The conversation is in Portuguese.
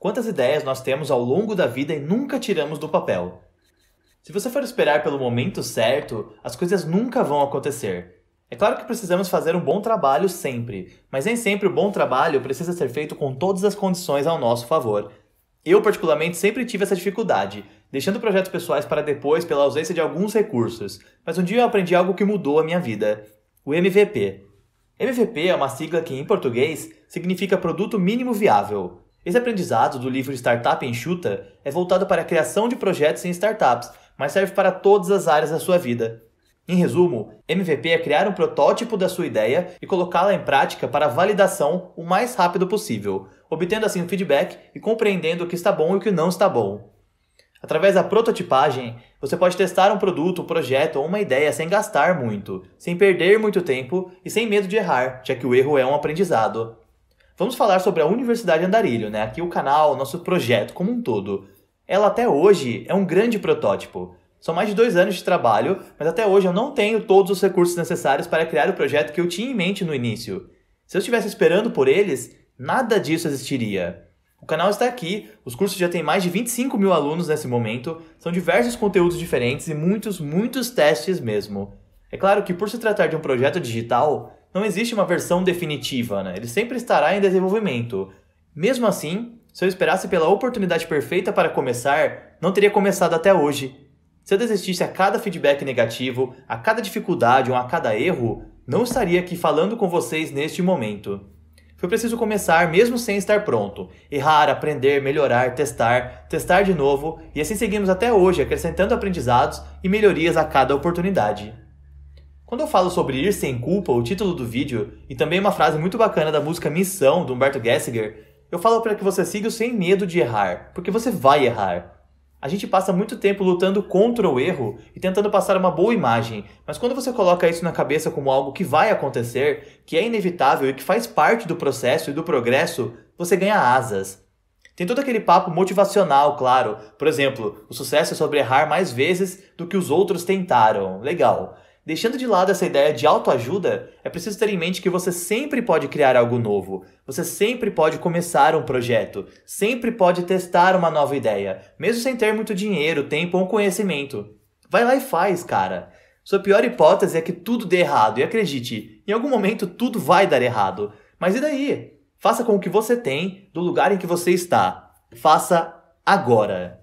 Quantas ideias nós temos ao longo da vida e nunca tiramos do papel? Se você for esperar pelo momento certo, as coisas nunca vão acontecer. É claro que precisamos fazer um bom trabalho sempre, mas nem sempre o bom trabalho precisa ser feito com todas as condições ao nosso favor. Eu, particularmente, sempre tive essa dificuldade, deixando projetos pessoais para depois pela ausência de alguns recursos, mas um dia eu aprendi algo que mudou a minha vida: o MVP. MVP é uma sigla que, em português, significa Produto Mínimo Viável. Esse aprendizado do livro Startup Enxuta é voltado para a criação de projetos em startups, mas serve para todas as áreas da sua vida. Em resumo, MVP é criar um protótipo da sua ideia e colocá-la em prática para validação o mais rápido possível, obtendo assim feedback e compreendendo o que está bom e o que não está bom. Através da prototipagem, você pode testar um produto, um projeto ou uma ideia sem gastar muito, sem perder muito tempo e sem medo de errar, já que o erro é um aprendizado. Vamos falar sobre a Universidade Andarilho, né? Aqui o canal, nosso projeto como um todo. Ela até hoje é um grande protótipo. São mais de dois anos de trabalho, mas até hoje eu não tenho todos os recursos necessários para criar o projeto que eu tinha em mente no início. Se eu estivesse esperando por eles, nada disso existiria. O canal está aqui, os cursos já têm mais de 25 mil alunos nesse momento, são diversos conteúdos diferentes e muitos, muitos testes mesmo. É claro que, por se tratar de um projeto digital, não existe uma versão definitiva, né? Ele sempre estará em desenvolvimento. Mesmo assim, se eu esperasse pela oportunidade perfeita para começar, não teria começado até hoje. Se eu desistisse a cada feedback negativo, a cada dificuldade ou a cada erro, não estaria aqui falando com vocês neste momento. Foi preciso começar mesmo sem estar pronto, errar, aprender, melhorar, testar, testar de novo, e assim seguimos até hoje, acrescentando aprendizados e melhorias a cada oportunidade. Quando eu falo sobre ir sem culpa, o título do vídeo, e também uma frase muito bacana da música Missão, do Humberto Gessinger, eu falo para que você siga sem medo de errar, porque você vai errar. A gente passa muito tempo lutando contra o erro e tentando passar uma boa imagem, mas quando você coloca isso na cabeça como algo que vai acontecer, que é inevitável e que faz parte do processo e do progresso, você ganha asas. Tem todo aquele papo motivacional, claro. Por exemplo, o sucesso é sobre errar mais vezes do que os outros tentaram. Legal. Deixando de lado essa ideia de autoajuda, é preciso ter em mente que você sempre pode criar algo novo, você sempre pode começar um projeto, sempre pode testar uma nova ideia, mesmo sem ter muito dinheiro, tempo ou conhecimento. Vai lá e faz, cara. Sua pior hipótese é que tudo dê errado, e acredite, em algum momento tudo vai dar errado. Mas e daí? Faça com o que você tem, do lugar em que você está. Faça agora.